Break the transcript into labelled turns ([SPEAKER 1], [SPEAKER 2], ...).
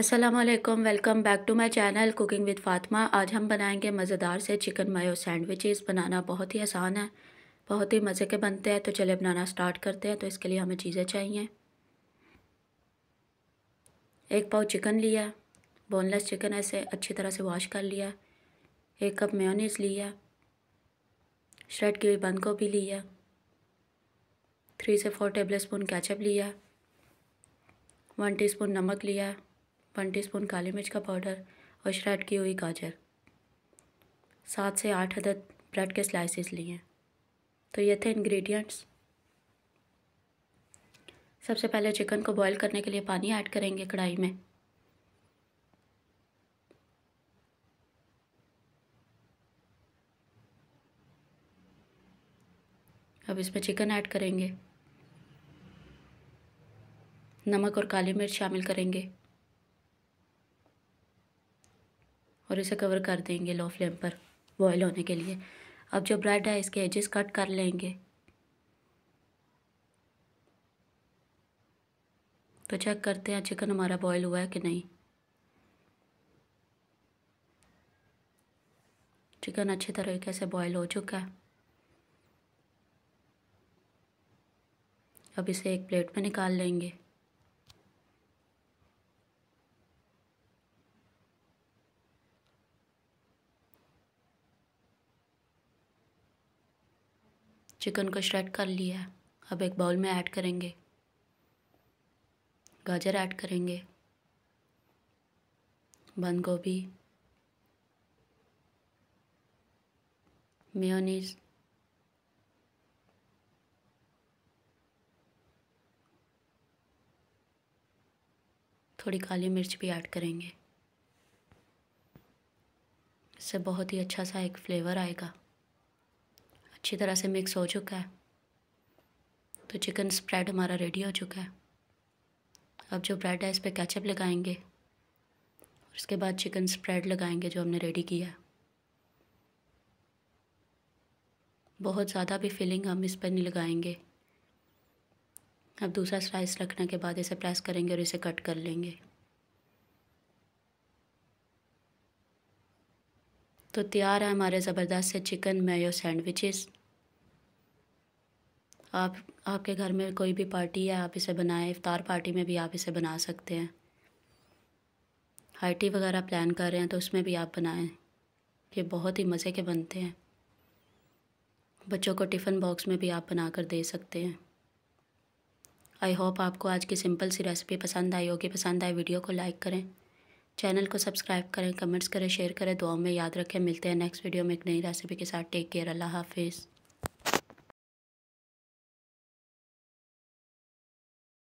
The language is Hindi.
[SPEAKER 1] Aslam welcome back to my channel cooking with Fatima आज हम बनाएंगे मज़ेदार से चिकन मायो सैंडविचेस बनाना बहुत ही आसान है बहुत ही मज़े के बनते हैं तो चले बनाना स्टार्ट करते हैं तो इसके लिए हमें चीज़ें चाहिए एक पाव चिकन लिया बोनलेस चिकन ऐसे अच्छी तरह से वॉश कर लिया एक कप मेयोनीज लिया श्रेड की हुई बंद गोभी लिया थ्री से फोर टेबल स्पून कैचअप लिया वन स्पून नमक लिया वन टीस्पून काली मिर्च का पाउडर और श्रेड की हुई गाजर सात से आठ अदद ब्रेड के स्लाइसेस लिए तो ये थे इंग्रेडिएंट्स सबसे पहले चिकन को बॉईल करने के लिए पानी ऐड करेंगे कढ़ाई में अब इसमें चिकन ऐड करेंगे नमक और काली मिर्च शामिल करेंगे और इसे कवर कर देंगे लो फ्लेम पर बॉयल होने के लिए अब जो ब्रेड है इसके एजेस कट कर लेंगे तो चेक करते हैं चिकन हमारा बॉयल हुआ है कि नहीं चिकन अच्छे तरीके से बॉयल हो चुका है अब इसे एक प्लेट में निकाल लेंगे चिकन को श्रेड कर लिया है अब एक बाउल में ऐड करेंगे गाजर ऐड करेंगे बंद गोभी मेयोनीज थोड़ी काली मिर्च भी ऐड करेंगे इससे बहुत ही अच्छा सा एक फ्लेवर आएगा अच्छी तरह से मिक्स हो चुका है तो चिकन स्प्रेड हमारा रेडी हो चुका है अब जो ब्रेड है इस पर कैचअप लगाएंगे और बाद चिकन स्प्रेड लगाएंगे जो हमने रेडी किया बहुत ज़्यादा भी फिलिंग हम इस पर नहीं लगाएंगे अब दूसरा स्लाइस रखने के बाद इसे प्रेस करेंगे और इसे कट कर लेंगे तो तैयार है हमारे ज़बरदस्त से चिकन मेयो सैंडविचेस आप आपके घर में कोई भी पार्टी है आप इसे बनाएं इफ्तार पार्टी में भी आप इसे बना सकते हैं हाइटी वगैरह प्लान कर रहे हैं तो उसमें भी आप बनाएं ये बहुत ही मज़े के बनते हैं बच्चों को टिफ़िन बॉक्स में भी आप बना कर दे सकते हैं आई होप आपको आज की सिंपल सी रेसिपी पसंद आई होगी पसंद आए वीडियो को लाइक करें चैनल को सब्सक्राइब करें कमेंट्स करें शेयर करें दुआओं में याद रखें मिलते हैं नेक्स्ट वीडियो में एक नई रेसिपी के साथ टेक केयर अल्लाह हाफिज़